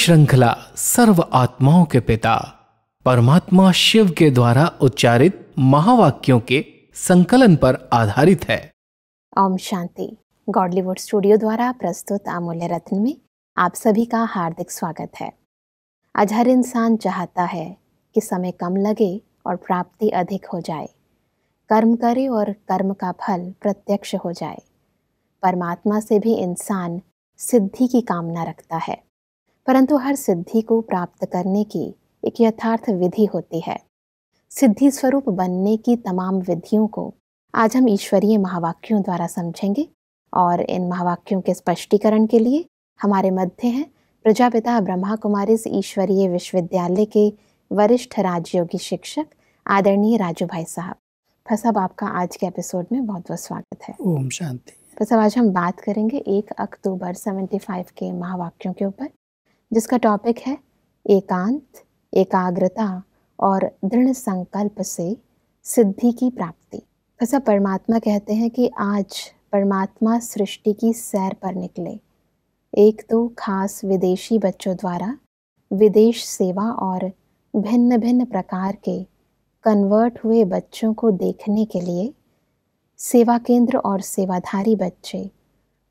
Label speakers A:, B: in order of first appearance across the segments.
A: श्रृंखला सर्व आत्माओं के पिता परमात्मा शिव के द्वारा उच्चारित महावाक्यों के संकलन पर आधारित है
B: ओम शांति गॉडलीवुड स्टूडियो द्वारा प्रस्तुत अमूल्य रत्न में आप सभी का हार्दिक स्वागत है आज हर इंसान चाहता है कि समय कम लगे और प्राप्ति अधिक हो जाए कर्म करे और कर्म का फल प्रत्यक्ष हो जाए परमात्मा से भी इंसान सिद्धि की कामना रखता है परंतु हर सिद्धि को प्राप्त करने की एक यथार्थ विधि होती है सिद्धि स्वरूप बनने की तमाम विधियों को आज हम ईश्वरीय महावाक्यों द्वारा समझेंगे और इन महावाक्यों के स्पष्टीकरण के लिए हमारे मध्य हैं प्रजापिता ब्रह्मा कुमारी ईश्वरीय विश्वविद्यालय के वरिष्ठ राजयोगी शिक्षक आदरणीय राजू भाई साहब फसब आपका आज के एपिसोड में बहुत बहुत स्वागत है ओम शांति फसब आज हम बात करेंगे एक अक्टूबर फाइव के महावाक्यों के ऊपर जिसका टॉपिक है एकांत एकाग्रता और दृढ़ संकल्प से सिद्धि की प्राप्ति ऐसा अच्छा, परमात्मा कहते हैं कि आज परमात्मा सृष्टि की सैर पर निकले एक तो खास विदेशी बच्चों द्वारा विदेश सेवा और भिन्न भिन्न प्रकार के कन्वर्ट हुए बच्चों को देखने के लिए सेवा केंद्र और सेवाधारी बच्चे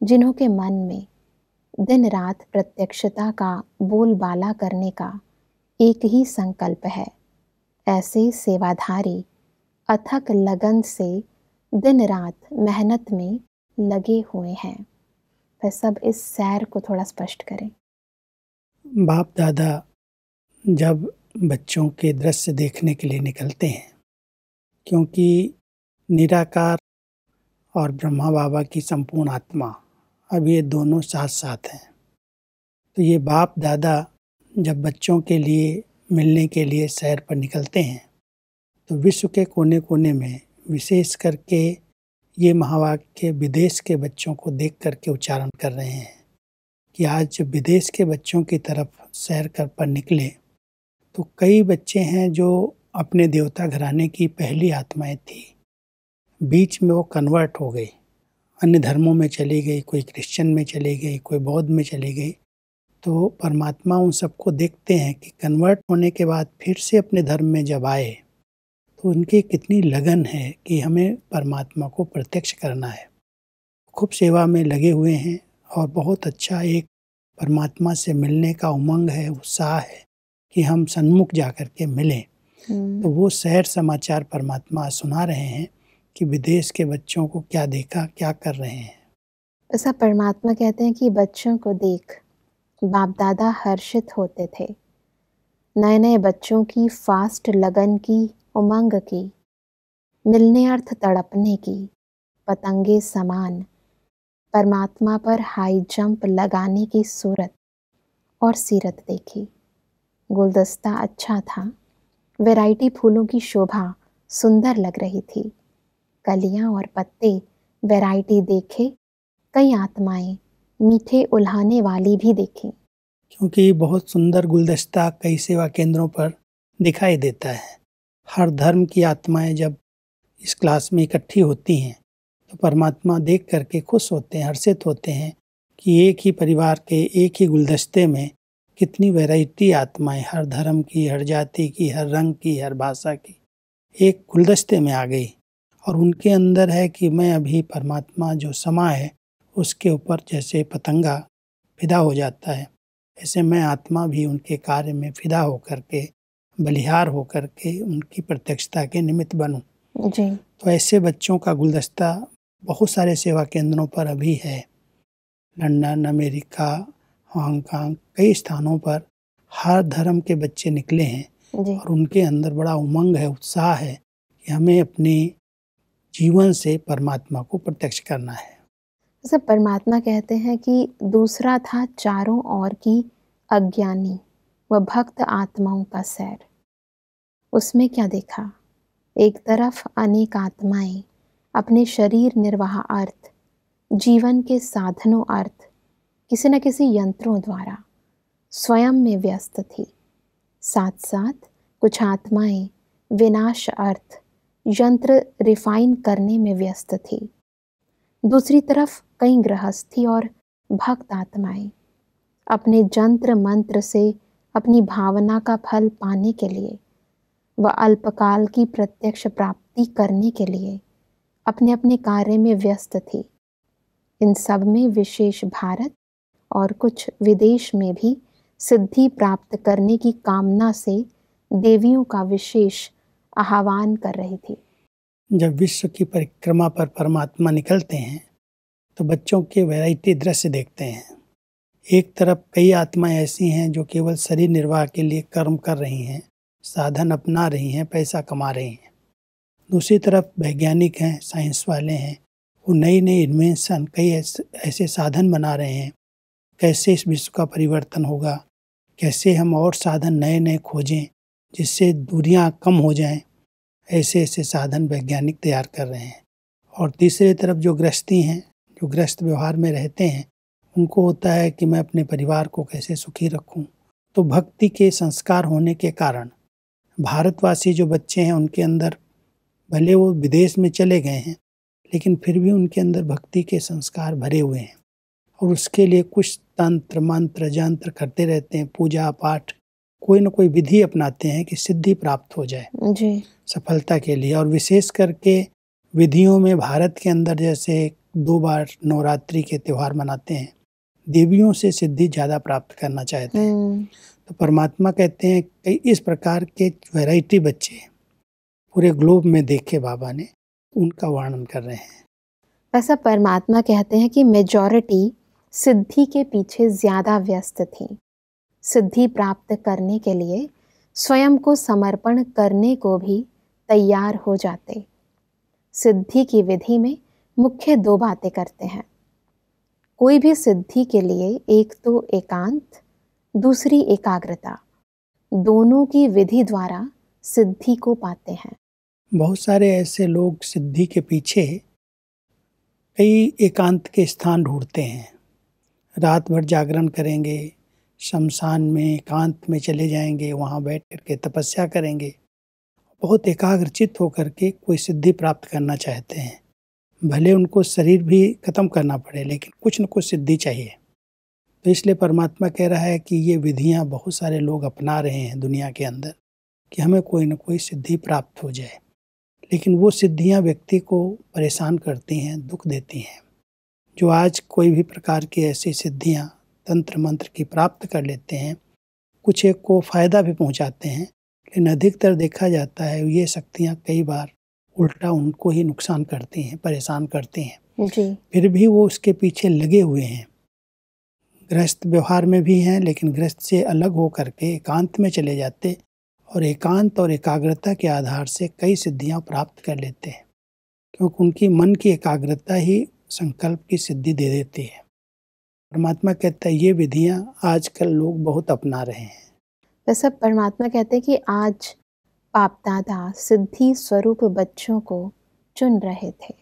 B: जिन्हों के मन में दिन रात प्रत्यक्षता का बोलबाला करने का एक ही संकल्प है ऐसे सेवाधारी अथक लगन से दिन रात मेहनत में लगे हुए हैं वह सब इस सैर को थोड़ा स्पष्ट करें
A: बाप दादा जब बच्चों के दृश्य देखने के लिए निकलते हैं क्योंकि निराकार और ब्रह्मा बाबा की संपूर्ण आत्मा अब ये दोनों साथ साथ हैं तो ये बाप दादा जब बच्चों के लिए मिलने के लिए सैर पर निकलते हैं तो विश्व के कोने कोने में विशेष करके ये महावाक्य विदेश के बच्चों को देख करके उच्चारण कर रहे हैं कि आज जब विदेश के बच्चों की तरफ सैर कर पर निकले तो कई बच्चे हैं जो अपने देवता घराने की पहली आत्माएं थी बीच में वो कन्वर्ट हो गई अन्य धर्मों में चली गई कोई क्रिश्चियन में चली गई कोई बौद्ध में चली गई तो परमात्मा उन सबको देखते हैं कि कन्वर्ट होने के बाद फिर से अपने धर्म में जब आए तो उनकी कितनी लगन है कि हमें परमात्मा को प्रत्यक्ष करना है खूब सेवा में लगे हुए हैं और बहुत अच्छा एक परमात्मा से मिलने का उमंग है उत्साह है कि हम सन्मुख जा कर के मिलें हम्म। तो वो सैर समाचार परमात्मा सुना रहे हैं कि विदेश के बच्चों को क्या देखा क्या कर रहे हैं
B: ऐसा परमात्मा कहते हैं कि बच्चों को देख बाप दादा हर्षित होते थे नए नए बच्चों की फास्ट लगन की उमंग की मिलने अर्थ तड़पने की पतंगे समान परमात्मा पर हाई जंप लगाने की सूरत और सीरत देखी गुलदस्ता अच्छा था वैरायटी फूलों की शोभा सुंदर लग रही थी कलियां और पत्ते वैरायटी देखे कई आत्माएं मीठे उल्हाने वाली भी देखी
A: क्योंकि बहुत सुंदर गुलदस्ता कई सेवा केंद्रों पर दिखाई देता है हर धर्म की आत्माएं जब इस क्लास में इकट्ठी होती हैं तो परमात्मा देख करके खुश होते हैं हर्षित होते हैं कि एक ही परिवार के एक ही गुलदस्ते में कितनी वैरायटी आत्माएं हर धर्म की हर जाति की हर रंग की हर भाषा की एक गुलदस्ते में आ गई और उनके अंदर है कि मैं अभी परमात्मा जो समा है उसके ऊपर जैसे पतंगा फिदा हो जाता है ऐसे मैं आत्मा भी उनके कार्य में फिदा होकर के बलिहार होकर के उनकी प्रत्यक्षता के निमित्त बनूं जी तो ऐसे बच्चों का गुलदस्ता बहुत सारे सेवा केंद्रों पर अभी है लंदन अमेरिका हांगकांग कई स्थानों पर हर धर्म के बच्चे निकले हैं और उनके अंदर बड़ा उमंग है उत्साह है कि हमें अपनी जीवन से परमात्मा को प्रत्यक्ष करना है
B: सब परमात्मा कहते हैं कि दूसरा था चारों ओर की अज्ञानी व भक्त आत्माओं का सैर उसमें क्या देखा एक तरफ अनेक आत्माएं अपने शरीर निर्वाह अर्थ जीवन के साधनों अर्थ किसी न किसी यंत्रों द्वारा स्वयं में व्यस्त थी साथ साथ कुछ आत्माएं विनाश अर्थ यंत्र रिफाइन करने में व्यस्त थी दूसरी तरफ कई गृहस्थी और भक्त आत्माएं अपने जंत्र मंत्र से अपनी भावना का फल पाने के लिए व अल्पकाल की प्रत्यक्ष प्राप्ति करने के लिए अपने अपने कार्य में व्यस्त थी इन सब में विशेष भारत और कुछ विदेश में भी सिद्धि प्राप्त करने की कामना से देवियों का विशेष आह्वान कर रही थी
A: जब विश्व की परिक्रमा पर परमात्मा निकलते हैं तो बच्चों के वैरायटी दृश्य देखते हैं एक तरफ कई आत्माएं ऐसी हैं जो केवल शरीर निर्वाह के लिए कर्म कर रही हैं साधन अपना रही हैं पैसा कमा रही हैं दूसरी तरफ वैज्ञानिक हैं साइंस वाले हैं वो नई नई इन्वेंशन कई ऐसे साधन बना रहे हैं कैसे इस विश्व का परिवर्तन होगा कैसे हम और साधन नए नए खोजें जिससे दूरियां कम हो जाएं ऐसे ऐसे साधन वैज्ञानिक तैयार कर रहे हैं और तीसरे तरफ जो गृहस्थी हैं जो ग्रस्त व्यवहार में रहते हैं उनको होता है कि मैं अपने परिवार को कैसे सुखी रखूं तो भक्ति के संस्कार होने के कारण भारतवासी जो बच्चे हैं उनके अंदर भले वो विदेश में चले गए हैं लेकिन फिर भी उनके अंदर भक्ति के संस्कार भरे हुए हैं और उसके लिए कुछ तंत्र मंत्र जंत्र करते रहते हैं पूजा पाठ कोई ना कोई विधि अपनाते हैं कि सिद्धि प्राप्त हो जाए जी सफलता के लिए और विशेष करके विधियों में भारत के अंदर जैसे दो बार नवरात्रि के त्यौहार मनाते हैं देवियों से सिद्धि ज़्यादा प्राप्त करना चाहते हैं हम्म। तो परमात्मा कहते हैं कई इस प्रकार के वैरायटी बच्चे पूरे ग्लोब में देखे बाबा ने उनका वर्णन कर रहे हैं
B: ऐसा परमात्मा कहते हैं कि मेजॉरिटी सिद्धि के पीछे ज़्यादा व्यस्त थी सिद्धि प्राप्त करने के लिए स्वयं को समर्पण करने को भी तैयार हो जाते सिद्धि की विधि में मुख्य दो बातें करते हैं कोई भी सिद्धि के लिए एक तो एकांत दूसरी एकाग्रता दोनों की विधि द्वारा सिद्धि को पाते हैं
A: बहुत सारे ऐसे लोग सिद्धि के पीछे कई एकांत के स्थान ढूंढते हैं रात भर जागरण करेंगे शमशान में एकांत में चले जाएंगे वहाँ बैठ कर के तपस्या करेंगे बहुत एकाग्रचित होकर के कोई सिद्धि प्राप्त करना चाहते हैं भले उनको शरीर भी ख़त्म करना पड़े लेकिन कुछ न कुछ सिद्धि चाहिए तो इसलिए परमात्मा कह रहा है कि ये विधियाँ बहुत सारे लोग अपना रहे हैं दुनिया के अंदर कि हमें कोई ना कोई सिद्धि प्राप्त हो जाए लेकिन वो सिद्धियाँ व्यक्ति को परेशान करती हैं दुख देती हैं जो आज कोई भी प्रकार की ऐसी सिद्धियाँ तंत्र मंत्र की प्राप्त कर लेते हैं कुछ एक को फ़ायदा भी पहुंचाते हैं लेकिन अधिकतर देखा जाता है ये शक्तियाँ कई बार उल्टा उनको ही नुकसान करती हैं परेशान करती हैं फिर भी वो उसके पीछे लगे हुए हैं गृहस्थ व्यवहार में भी हैं लेकिन गृहस्थ से अलग हो करके एकांत में चले जाते और एकांत और एकाग्रता के आधार से कई सिद्धियाँ प्राप्त कर लेते हैं क्योंकि उनकी मन की एकाग्रता ही संकल्प की सिद्धि दे देती है परमात्मा कहता है ये विधियाँ आजकल लोग बहुत अपना रहे हैं
B: तो सब परमात्मा कहते हैं कि आज पाप दादा सिद्धि स्वरूप बच्चों को चुन रहे थे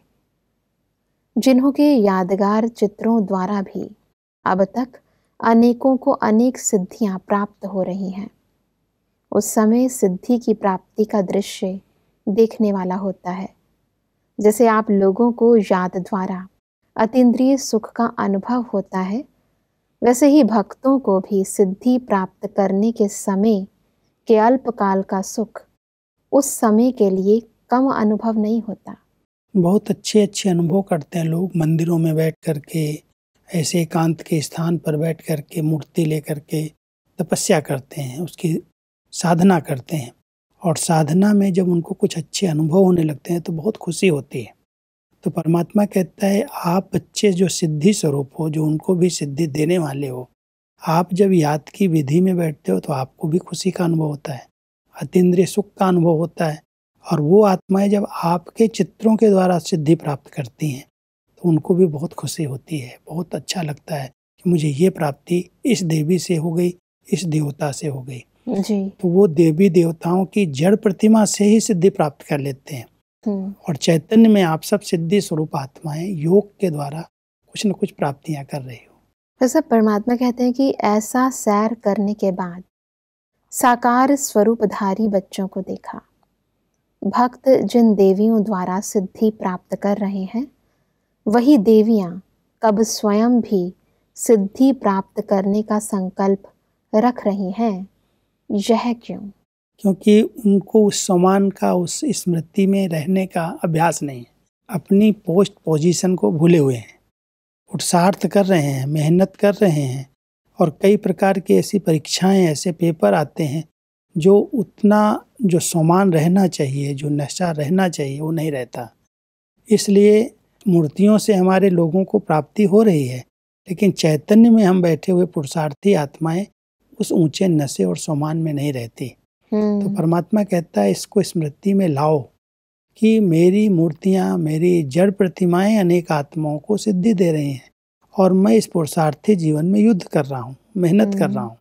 B: जिन्हों के यादगार चित्रों द्वारा भी अब तक अनेकों को अनेक सिद्धियां प्राप्त हो रही हैं उस समय सिद्धि की प्राप्ति का दृश्य देखने वाला होता है जैसे आप लोगों को याद द्वारा अतीन्द्रिय सुख का अनुभव होता है वैसे ही भक्तों को भी सिद्धि प्राप्त करने के समय के अल्पकाल का सुख उस समय के लिए कम अनुभव नहीं होता
A: बहुत अच्छे अच्छे अनुभव करते हैं लोग मंदिरों में बैठ करके ऐसे एकांत के स्थान पर बैठ करके मूर्ति लेकर के तपस्या करते हैं उसकी साधना करते हैं और साधना में जब उनको कुछ अच्छे अनुभव होने लगते हैं तो बहुत खुशी होती है तो परमात्मा कहता है आप बच्चे जो सिद्धि स्वरूप हो जो उनको भी सिद्धि देने वाले हो आप जब याद की विधि में बैठते हो तो आपको भी खुशी का अनुभव होता है अतीन्द्रिय सुख का अनुभव होता है और वो आत्माएं जब आपके चित्रों के द्वारा सिद्धि प्राप्त करती हैं तो उनको भी बहुत खुशी होती है बहुत अच्छा लगता है कि मुझे ये प्राप्ति इस देवी से हो गई इस देवता से हो गई जी तो वो देवी देवताओं की जड़ प्रतिमा से ही सिद्धि प्राप्त कर लेते हैं हम्म। और चैतन्य में आप सब सिद्धि स्वरूप आत्माएं योग के द्वारा कुछ न कुछ प्राप्तियां कर रही
B: हो तो परमात्मा कहते हैं कि ऐसा सैर करने के बाद साकार स्वरूपधारी बच्चों को देखा भक्त जिन देवियों द्वारा सिद्धि प्राप्त कर रहे हैं वही देवियां कब स्वयं भी सिद्धि प्राप्त करने का संकल्प रख रही हैं यह क्यों
A: क्योंकि उनको उस समान का उस स्मृति में रहने का अभ्यास नहीं है अपनी पोस्ट पोजीशन को भूले हुए हैं उत्साहर्थ कर रहे हैं मेहनत कर रहे हैं और कई प्रकार की ऐसी परीक्षाएं ऐसे पेपर आते हैं जो उतना जो समान रहना चाहिए जो नशा रहना चाहिए वो नहीं रहता इसलिए मूर्तियों से हमारे लोगों को प्राप्ति हो रही है लेकिन चैतन्य में हम बैठे हुए पुरुषार्थी आत्माएं उस ऊंचे नशे और समान में नहीं रहती तो हम्म। परमात्मा कहता है इसको स्मृति में लाओ कि मेरी मूर्तियाँ मेरी जड़ प्रतिमाएं अनेक आत्माओं को सिद्धि दे रही हैं और मैं इस पुरुषार्थी जीवन में युद्ध कर रहा हूँ मेहनत कर रहा हम्म। हूँ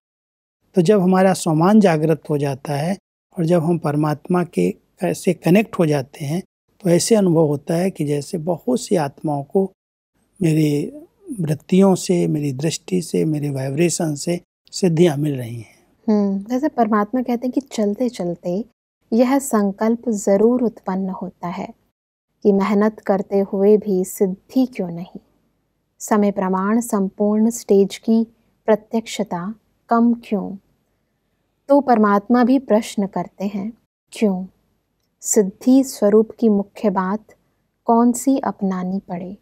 A: तो जब हमारा सौमान जागृत हो जाता है और जब हम परमात्मा के से कनेक्ट हो जाते हैं तो ऐसे अनुभव होता है कि जैसे बहुत सी आत्माओं को मेरी वृत्तियों से मेरी दृष्टि से मेरे वाइब्रेशन से सिद्धियाँ
B: मिल रही हैं हम्म वैसे परमात्मा कहते हैं कि चलते-चलते यह संकल्प ज़रूर उत्पन्न होता है कि मेहनत करते हुए भी सिद्धि क्यों नहीं? समय प्रमाण संपूर्ण स्टेज की प्रत्यक्षता कम क्यों? तो परमात्मा भी प्रश्न करते हैं, क्यों? सिद्धि स्वरूप की मुख्य बात कौन सी अपनानी पड़े?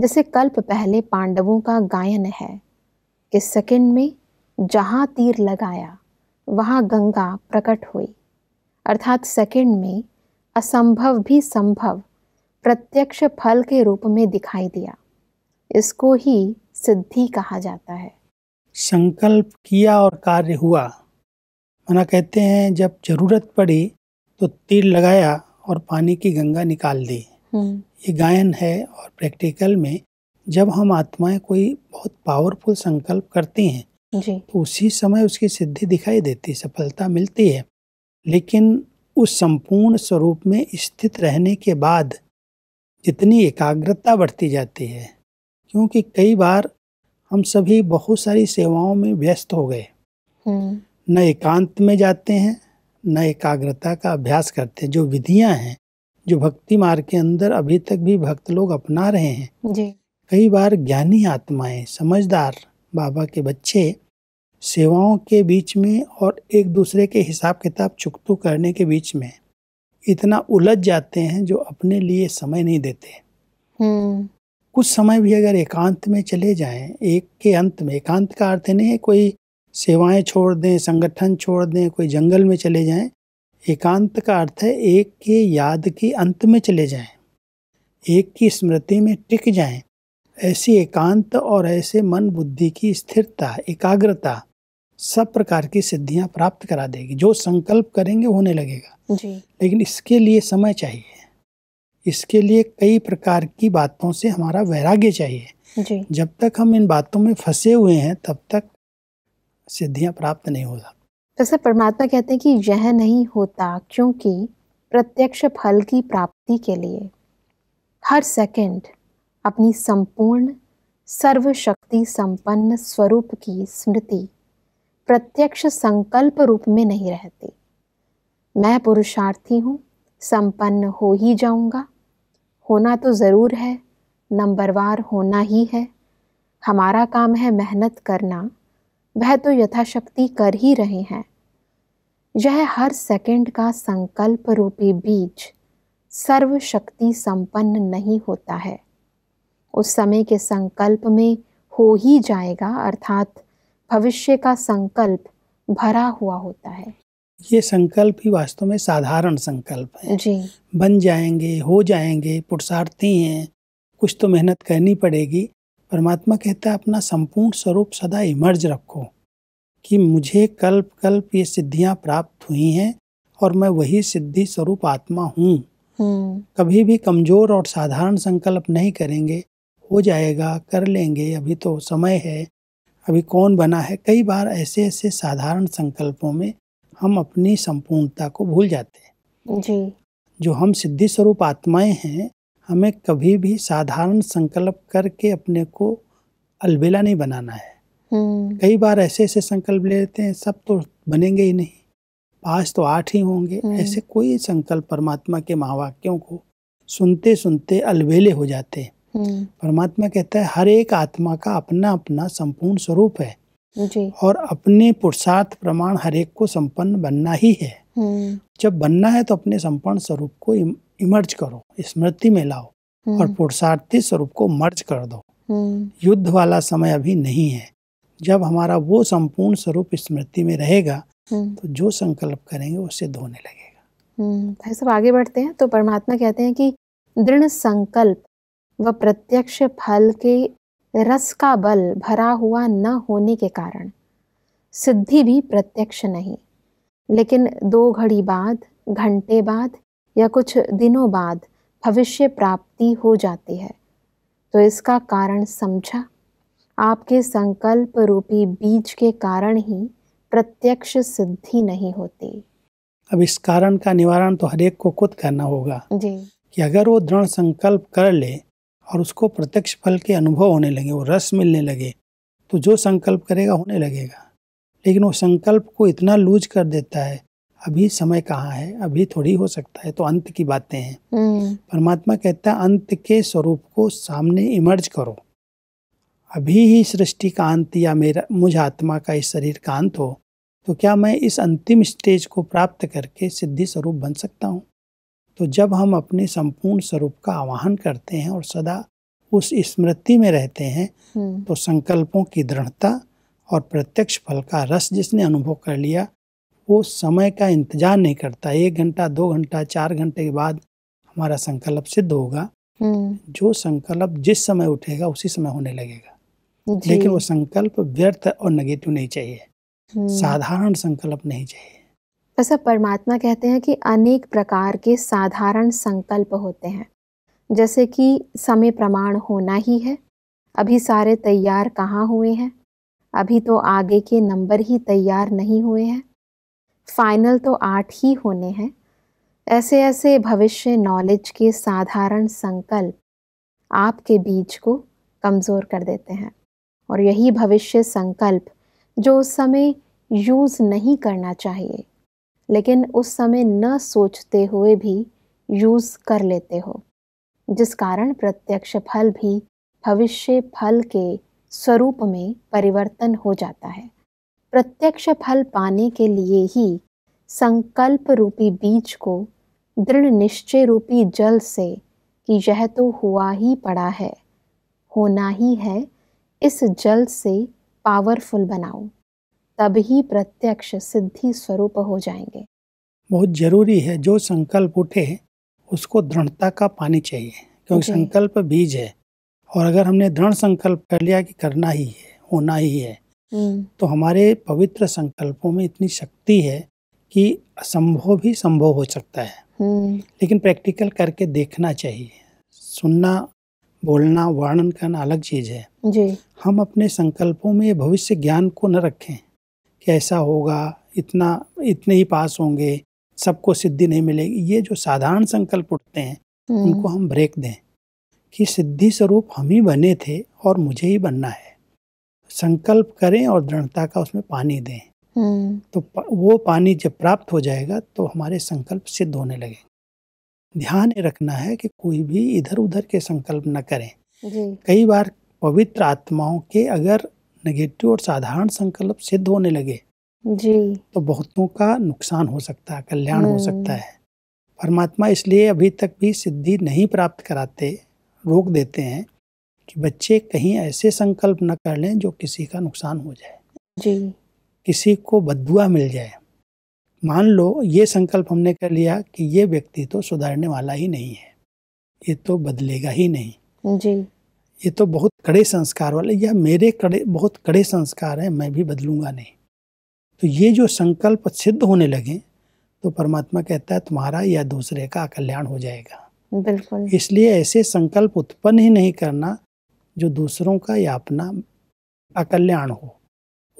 B: जैसे कल्प पहले पांडवों का गायन है, किस सेकंड में जहाँ तीर लगाया वहाँ गंगा प्रकट हुई अर्थात सेकंड में असंभव भी संभव प्रत्यक्ष फल के रूप में दिखाई दिया इसको ही सिद्धि कहा जाता है
A: संकल्प किया और कार्य हुआ मना कहते हैं जब जरूरत पड़ी तो तीर लगाया और पानी की गंगा निकाल दी हम्म। ये गायन है और प्रैक्टिकल में जब हम आत्माएं कोई बहुत पावरफुल संकल्प करती हैं जी। तो उसी समय उसकी सिद्धि दिखाई देती है, सफलता मिलती है। लेकिन उस संपूर्ण स्वरूप में स्थित रहने के बाद जितनी एकाग्रता बढ़ती जाती है क्योंकि कई बार हम सभी बहुत सारी सेवाओं में व्यस्त हो गए हम्म। न एकांत में जाते हैं न एकाग्रता का अभ्यास करते हैं जो विधियां हैं जो भक्ति मार्ग के अंदर अभी तक भी भक्त लोग अपना रहे हैं जी। कई बार ज्ञानी आत्माएं समझदार बाबा के बच्चे सेवाओं के बीच में और एक दूसरे के हिसाब किताब चुकतू करने के बीच में इतना उलझ जाते हैं जो अपने लिए समय नहीं देते हम्म। कुछ समय भी अगर एकांत में चले जाएं एक के अंत में एकांत का अर्थ नहीं है कोई सेवाएं छोड़ दें संगठन छोड़ दें कोई जंगल में चले जाएं एकांत का अर्थ है एक के याद के अंत में चले जाएं एक की स्मृति में टिक जाएं ऐसी एकांत और ऐसे मन बुद्धि की स्थिरता एकाग्रता सब प्रकार की सिद्धियां प्राप्त करा देगी जो संकल्प करेंगे होने लगेगा जी लेकिन इसके लिए समय चाहिए इसके लिए कई प्रकार की बातों से हमारा वैराग्य चाहिए जी। जब तक हम इन बातों में फंसे हुए हैं तब तक सिद्धियां प्राप्त नहीं हो
B: सकती तो परमात्मा कहते हैं कि यह नहीं होता क्योंकि प्रत्यक्ष फल की प्राप्ति के लिए हर सेकंड अपनी संपूर्ण सर्वशक्ति संपन्न स्वरूप की स्मृति प्रत्यक्ष संकल्प रूप में नहीं रहती मैं पुरुषार्थी हूँ संपन्न हो ही जाऊँगा होना तो ज़रूर है नंबरवार होना ही है हमारा काम है मेहनत करना वह तो यथाशक्ति कर ही रहे हैं यह हर सेकंड का संकल्प रूपी बीज सर्वशक्ति संपन्न नहीं होता है उस समय के संकल्प में हो ही जाएगा अर्थात भविष्य का संकल्प भरा हुआ होता है
A: ये संकल्प ही वास्तव में साधारण संकल्प है जी बन जाएंगे हो जाएंगे पुरुषार्थी हैं कुछ तो मेहनत करनी पड़ेगी परमात्मा कहता है अपना संपूर्ण स्वरूप सदा इमर्ज रखो कि मुझे कल्प कल्प ये सिद्धियां प्राप्त हुई हैं और मैं वही सिद्धि स्वरूप आत्मा हूँ हम्म। कभी भी कमजोर और साधारण संकल्प नहीं करेंगे हो जाएगा कर लेंगे अभी तो समय है अभी कौन बना है कई बार ऐसे ऐसे साधारण संकल्पों में हम अपनी संपूर्णता को भूल जाते हैं जी जो हम सिद्धि स्वरूप आत्माएं हैं हमें कभी भी साधारण संकल्प करके अपने को अलबेला नहीं बनाना है हम्म। कई बार ऐसे ऐसे संकल्प ले लेते हैं सब तो बनेंगे ही नहीं पाँच तो आठ ही होंगे हम्म। ऐसे कोई संकल्प परमात्मा के महावाक्यों को सुनते सुनते अलबेले हो जाते हैं हम्म। परमात्मा कहता है हर एक आत्मा का अपना अपना संपूर्ण स्वरूप है जी। और अपने पुरुषार्थ प्रमाण हर एक को संपन्न बनना ही है हम्म। जब बनना है तो अपने संपन्न स्वरूप को इमर्ज करो स्मृति में लाओ और हम्म। पुरुषार्थी स्वरूप को मर्ज कर दो युद्ध वाला समय अभी नहीं है जब हमारा वो संपूर्ण स्वरूप स्मृति में रहेगा तो जो संकल्प करेंगे उसे धोने
B: लगेगा भाई सब आगे बढ़ते हैं तो परमात्मा कहते हैं कि दृढ़ संकल्प व प्रत्यक्ष फल के रस का बल भरा हुआ न होने के कारण सिद्धि भी प्रत्यक्ष नहीं लेकिन दो घड़ी बाद घंटे बाद या कुछ दिनों बाद भविष्य प्राप्ति हो जाती है तो इसका कारण समझा आपके संकल्प रूपी बीज के कारण ही प्रत्यक्ष सिद्धि नहीं होती
A: अब इस कारण का निवारण तो हरेक को खुद करना होगा जी कि अगर वो दृढ़ संकल्प कर ले और उसको प्रत्यक्ष फल के अनुभव होने लगे वो रस मिलने लगे तो जो संकल्प करेगा होने लगेगा लेकिन वो संकल्प को इतना लूज कर देता है अभी समय कहाँ है अभी थोड़ी हो सकता है तो अंत की बातें हैं हम्म। परमात्मा कहता है अंत के स्वरूप को सामने इमर्ज करो अभी ही सृष्टि का अंत या मेरा मुझ आत्मा का इस शरीर का अंत हो तो क्या मैं इस अंतिम स्टेज को प्राप्त करके सिद्धि स्वरूप बन सकता हूँ तो जब हम अपने संपूर्ण स्वरूप का आवाहन करते हैं और सदा उस स्मृति में रहते हैं हम्म। तो संकल्पों की दृढ़ता और प्रत्यक्ष फल का रस जिसने अनुभव कर लिया वो समय का इंतजार नहीं करता एक घंटा दो घंटा चार घंटे के बाद हमारा संकल्प सिद्ध होगा हम्म। जो संकल्प जिस समय उठेगा उसी समय होने लगेगा लेकिन वो संकल्प व्यर्थ और नेगेटिव नहीं चाहिए
B: हम्म। साधारण
A: संकल्प नहीं चाहिए
B: ऐसा परमात्मा कहते हैं कि अनेक प्रकार के साधारण संकल्प होते हैं जैसे कि समय प्रमाण होना ही है अभी सारे तैयार कहाँ हुए हैं अभी तो आगे के नंबर ही तैयार नहीं हुए हैं फाइनल तो आठ ही होने हैं ऐसे ऐसे भविष्य नॉलेज के साधारण संकल्प आपके बीज को कमज़ोर कर देते हैं और यही भविष्य संकल्प जो उस समय यूज़ नहीं करना चाहिए लेकिन उस समय न सोचते हुए भी यूज़ कर लेते हो जिस कारण प्रत्यक्ष फल भी भविष्य फल के स्वरूप में परिवर्तन हो जाता है प्रत्यक्ष फल पाने के लिए ही संकल्प रूपी बीज को दृढ़ निश्चय रूपी जल से कि यह तो हुआ ही पड़ा है होना ही है इस जल से पावरफुल बनाओ तभी प्रत्यक्ष सिद्धि स्वरूप हो जाएंगे
A: बहुत जरूरी है जो संकल्प उठे उसको दृढ़ता का पानी चाहिए क्योंकि संकल्प बीज है और अगर हमने दृढ़ संकल्प कर लिया कि करना ही है होना ही है हम्म। तो हमारे पवित्र संकल्पों में इतनी शक्ति है कि असंभव भी संभव हो सकता है हम्म। लेकिन प्रैक्टिकल करके देखना चाहिए सुनना बोलना वर्णन करना अलग चीज है जी। हम अपने संकल्पों में भविष्य ज्ञान को न रखें कैसा होगा इतना इतने ही पास होंगे सबको सिद्धि नहीं मिलेगी ये जो साधारण संकल्प उठते हैं उनको हम्म। हम ब्रेक दें कि सिद्धि स्वरूप हम ही बने थे और मुझे ही बनना है संकल्प करें और दृढ़ता का उसमें पानी दें हम्म। तो वो पानी जब प्राप्त हो जाएगा तो हमारे संकल्प सिद्ध होने लगेंगे ध्यान रखना है कि कोई भी इधर उधर के संकल्प न करें कई बार पवित्र आत्माओं के अगर नेगेटिव और साधारण संकल्प सिद्ध होने लगे जी तो बहुतों का नुकसान हो सकता है कल्याण हो सकता हम्म। है परमात्मा इसलिए अभी तक भी सिद्धि नहीं प्राप्त कराते रोक देते हैं कि बच्चे कहीं ऐसे संकल्प न कर लें जो किसी का नुकसान हो जाए जी किसी को बदुआ मिल जाए मान लो ये संकल्प हमने कर लिया कि ये व्यक्ति तो सुधारने वाला ही नहीं है ये तो बदलेगा ही नहीं जी ये तो बहुत कड़े संस्कार वाले यह मेरे कड़े बहुत कड़े संस्कार हैं मैं भी बदलूंगा नहीं तो ये जो संकल्प सिद्ध होने लगे तो परमात्मा कहता है तुम्हारा या दूसरे का कल्याण हो जाएगा बिल्कुल इसलिए ऐसे संकल्प उत्पन्न ही नहीं करना जो दूसरों का या अपना अकल्याण हो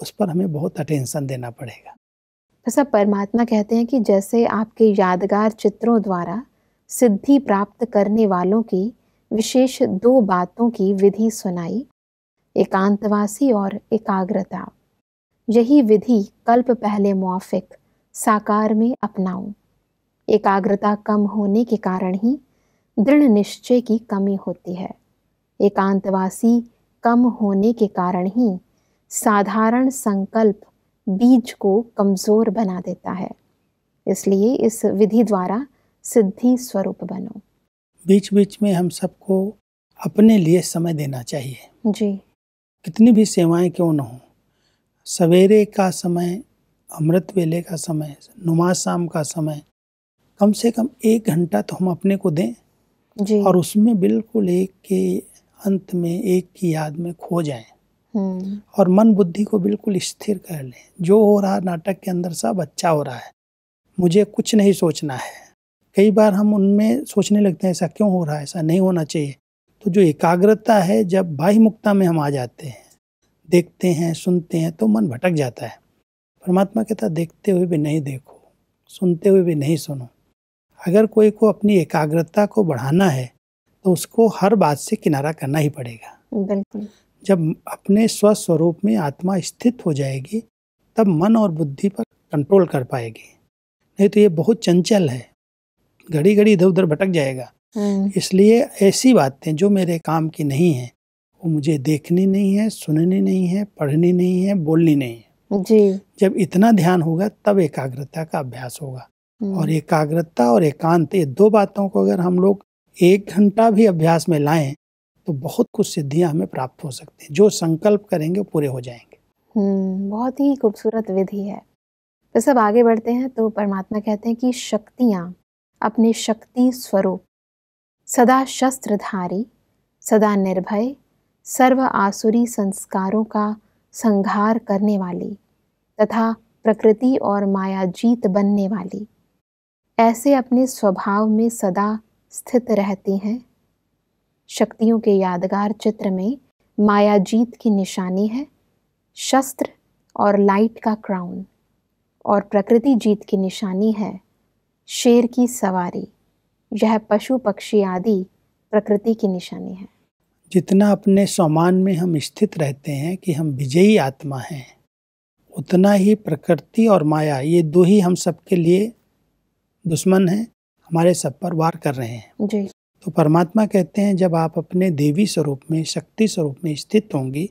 A: उस पर हमें बहुत अटेंशन देना पड़ेगा
B: तो सब परमात्मा कहते हैं कि जैसे आपके यादगार चित्रों द्वारा सिद्धि प्राप्त करने वालों की विशेष दो बातों की विधि सुनाई एकांतवासी और एकाग्रता यही विधि कल्प पहले मुआफिक साकार में अपनाऊं एकाग्रता कम होने के कारण ही दृढ़ निश्चय की कमी होती है एकांतवासी कम होने के कारण ही साधारण संकल्प बीज को कमज़ोर बना देता है इसलिए इस विधि द्वारा सिद्धि स्वरूप बनो
A: बीच बीच में हम सबको अपने लिए समय देना चाहिए जी कितनी भी सेवाएं क्यों ना हो सवेरे का समय अमृत वेले का समय नुमा शाम का समय कम से कम एक घंटा तो हम अपने को दें जी। और उसमें बिल्कुल एक के अंत में एक की याद में खो जाए हम्म। और मन बुद्धि को बिल्कुल स्थिर कर लें जो हो रहा नाटक के अंदर सब अच्छा हो रहा है मुझे कुछ नहीं सोचना है कई बार हम उनमें सोचने लगते हैं ऐसा क्यों हो रहा है ऐसा नहीं होना चाहिए तो जो एकाग्रता है जब मुक्ता में हम आ जाते हैं देखते हैं सुनते हैं तो मन भटक जाता है परमात्मा कहता देखते हुए भी नहीं देखो सुनते हुए भी नहीं सुनो अगर कोई को अपनी एकाग्रता को बढ़ाना है तो उसको हर बात से किनारा करना ही
B: पड़ेगा
A: जब अपने स्वस्वरूप में आत्मा स्थित हो जाएगी तब मन और बुद्धि पर कंट्रोल कर पाएगी नहीं तो ये बहुत चंचल है घड़ी घड़ी इधर उधर भटक जाएगा हम्म। इसलिए ऐसी बातें जो मेरे काम की नहीं है वो मुझे देखनी नहीं है सुननी नहीं है पढ़नी नहीं है बोलनी नहीं है जी जब इतना ध्यान होगा तब एकाग्रता का अभ्यास होगा हम्म। और एकाग्रता और एकांत ये दो बातों को अगर हम लोग एक घंटा भी अभ्यास में लाएं तो बहुत कुछ सिद्धियां हमें प्राप्त हो सकती हैं जो संकल्प करेंगे पूरे हो जाएंगे
B: हम्म, बहुत ही खूबसूरत विधि है तो सब आगे बढ़ते हैं तो परमात्मा कहते हैं कि शक्तियाँ अपने शक्ति स्वरूप सदा शस्त्रधारी सदा निर्भय सर्व आसुरी संस्कारों का संहार करने वाली तथा प्रकृति और माया जीत बनने वाली ऐसे अपने स्वभाव में सदा स्थित रहती हैं शक्तियों के यादगार चित्र में माया जीत की निशानी है शस्त्र और लाइट का क्राउन और प्रकृति जीत की निशानी है शेर की सवारी यह पशु पक्षी आदि प्रकृति की निशानी है
A: जितना अपने सामान में हम स्थित रहते हैं कि हम विजयी आत्मा हैं उतना ही प्रकृति और माया ये दो ही हम सबके लिए दुश्मन हैं हमारे सब पर वार कर रहे हैं जी तो परमात्मा कहते हैं जब आप अपने देवी स्वरूप में शक्ति स्वरूप में स्थित होंगी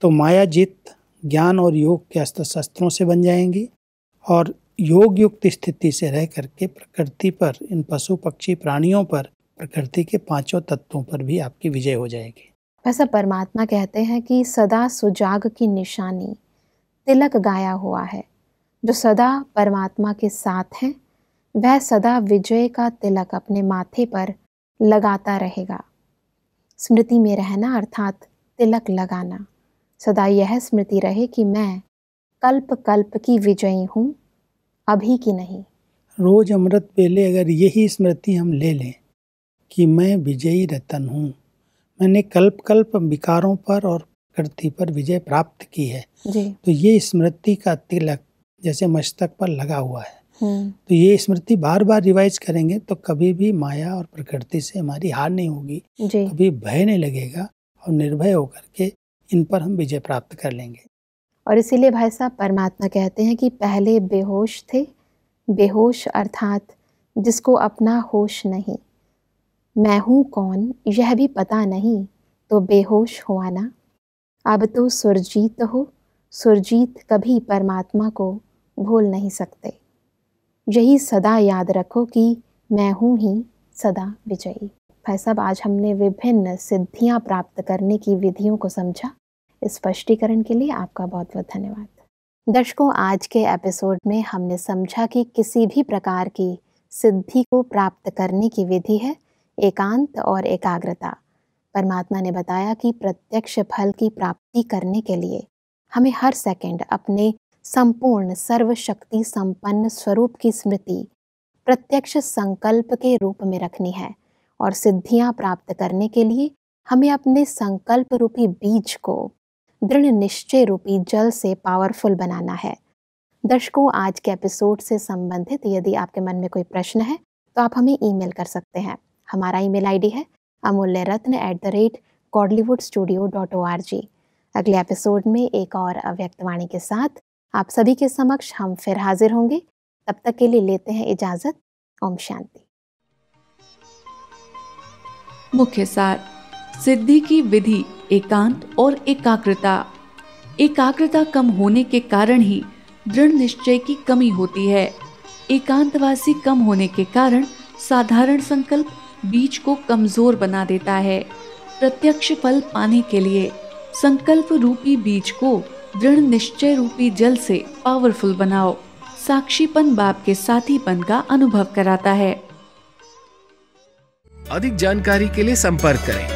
A: तो माया जीत ज्ञान और योग के अस्त्र शस्त्रों से बन जाएंगी और योग युक्त स्थिति से रह करके प्रकृति पर इन पशु पक्षी प्राणियों पर प्रकृति के पांचों तत्वों पर भी आपकी विजय हो जाएगी
B: ऐसा परमात्मा कहते हैं कि सदा सुजाग की निशानी तिलक गाया हुआ है जो सदा परमात्मा के साथ हैं वह सदा विजय का तिलक अपने माथे पर लगाता रहेगा स्मृति में रहना अर्थात तिलक लगाना सदा यह स्मृति रहे कि मैं कल्प कल्प की विजयी हूँ अभी की नहीं
A: रोज अमृत पहले अगर यही स्मृति हम ले लें कि मैं विजयी रतन हूँ मैंने कल्प कल्प विकारों पर और प्रकृति पर विजय प्राप्त की है तो ये स्मृति का तिलक जैसे मस्तक पर लगा हुआ है हम्म। तो ये स्मृति बार बार रिवाइज करेंगे तो कभी भी माया और प्रकृति से हमारी हार नहीं होगी कभी भय नहीं लगेगा और निर्भय होकर के इन पर हम विजय प्राप्त कर लेंगे
B: और इसीलिए भाई साहब परमात्मा कहते हैं कि पहले बेहोश थे बेहोश अर्थात जिसको अपना होश नहीं मैं हूँ कौन यह भी पता नहीं तो बेहोश हुआ ना अब तो सुरजीत हो सुरजीत कभी परमात्मा को भूल नहीं सकते यही सदा याद रखो कि मैं हूँ ही सदा विजयी भाई साहब आज हमने विभिन्न सिद्धियाँ प्राप्त करने की विधियों को समझा स्पष्टीकरण के लिए आपका बहुत बहुत धन्यवाद दर्शकों आज के एपिसोड में हमने समझा कि किसी भी प्रकार की सिद्धि को प्राप्त करने की विधि है एकांत और एकाग्रता परमात्मा ने बताया कि प्रत्यक्ष फल की प्राप्ति करने के लिए हमें हर सेकंड अपने संपूर्ण सर्वशक्ति संपन्न स्वरूप की स्मृति प्रत्यक्ष संकल्प के रूप में रखनी है और सिद्धियां प्राप्त करने के लिए हमें अपने संकल्प रूपी बीज को दृढ़ निश्चय रूपी जल से पावरफुल बनाना है दर्शकों आज के एपिसोड से संबंधित यदि आपके मन में कोई प्रश्न है तो आप हमें ईमेल कर सकते हैं हमारा ईमेल आईडी है Amulya Ratna at the rate Godlywood studio dot O R G अगले एपिसोड में एक और अव्यक्तवाणी के साथ आप सभी के समक्ष हम फिर हाजिर होंगे तब तक के लिए लेते हैं इजाज़त ओम शांति मुख्य सार सिद्धि की विधि एकांत और एकाग्रता एकाग्रता कम होने के कारण ही दृढ़ निश्चय की कमी होती है एकांतवासी कम होने के कारण साधारण संकल्प बीज को कमजोर बना देता है प्रत्यक्ष फल पाने के लिए संकल्प रूपी बीज को दृढ़ निश्चय रूपी जल से पावरफुल बनाओ साक्षीपन बाप के साथीपन का अनुभव कराता है
A: अधिक जानकारी के लिए संपर्क करें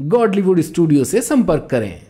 A: गॉडलीवुड स्टूडियो से संपर्क करें